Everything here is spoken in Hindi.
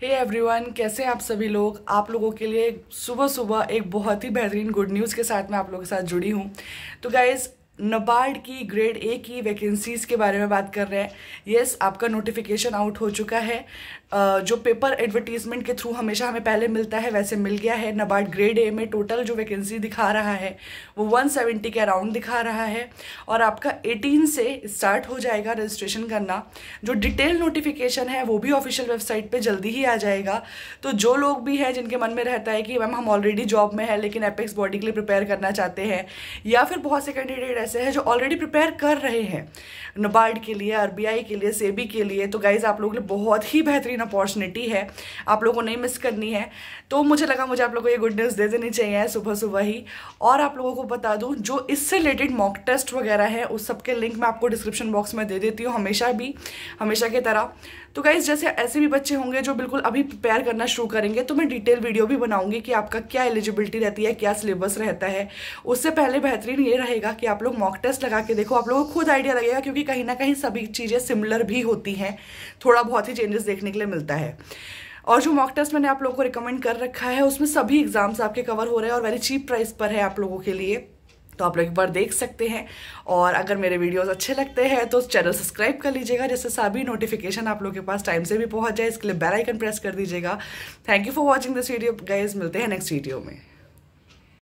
हे hey एवरीवन कैसे हैं आप सभी लोग आप लोगों के लिए सुबह सुबह एक बहुत ही बेहतरीन गुड न्यूज़ के साथ मैं आप लोगों के साथ जुड़ी हूँ तो गाइज़ नबार्ड की ग्रेड ए की वैकेंसीज़ के बारे में बात कर रहे हैं येस yes, आपका नोटिफिकेशन आउट हो चुका है जो पेपर एडवर्टीजमेंट के थ्रू हमेशा हमें पहले मिलता है वैसे मिल गया है नबार्ड ग्रेड ए में टोटल जो वैकेंसी दिखा रहा है वो 170 के अराउंड दिखा रहा है और आपका 18 से स्टार्ट हो जाएगा रजिस्ट्रेशन करना जो डिटेल नोटिफिकेशन है वो भी ऑफिशियल वेबसाइट पर जल्दी ही आ जाएगा तो जो लोग भी हैं जिनके मन में रहता है कि मैम हम ऑलरेडी जॉब में है लेकिन एपेक्स बॉडी के लिए प्रिपेयर करना चाहते हैं या फिर बहुत से कैंडिडेट ऐसे हैं जो ऑलरेडी प्रिपेयर कर रहे हैं नबार्ड के लिए आरबीआई के लिए सेबी के लिए तो गाइज आप लोगों के लिए बहुत ही बेहतरीन अपॉर्चुनिटी है आप लोगों को नहीं मिस करनी है तो मुझे लगा मुझे आप लोगों को ये गुड न्यूज़ दे देनी चाहिए सुबह सुबह ही और आप लोगों को बता दूँ जो इससे रिलेटेड मॉक टेस्ट वगैरह है उस सबके लिंक मैं आपको डिस्क्रिप्शन बॉक्स में दे देती हूँ हमेशा भी हमेशा की तरह तो गाइज जैसे ऐसे भी बच्चे होंगे जो बिल्कुल अभी प्रिपेयर करना शुरू करेंगे तो मैं डिटेल वीडियो भी बनाऊंगी कि आपका क्या एलिजिबिलिटी रहती है क्या सिलेबस रहता है उससे पहले बेहतरीन ये रहेगा कि आप लोग मॉक टेस्ट लगा के देखो आप लोगों को खुद आइडिया लगेगा क्योंकि कहीं ना कहीं सभी चीज़ें सिमिलर भी होती हैं थोड़ा बहुत ही चेंजेस देखने के लिए मिलता है और जो मॉक टेस्ट मैंने आप लोगों को रिकमेंड कर रखा है उसमें सभी एग्जाम्स आपके कवर हो रहे हैं और वेरी चीप प्राइस पर है आप लोगों के लिए तो आप लोग एक बार देख सकते हैं और अगर मेरे वीडियोस अच्छे लगते हैं तो चैनल सब्सक्राइब कर लीजिएगा जिससे सभी नोटिफिकेशन आप लोगों के पास टाइम से भी पहुंच जाए इसके लिए बेल आइकन प्रेस कर दीजिएगा thank you for watching this video guys मिलते हैं नेक्स्ट वीडियो में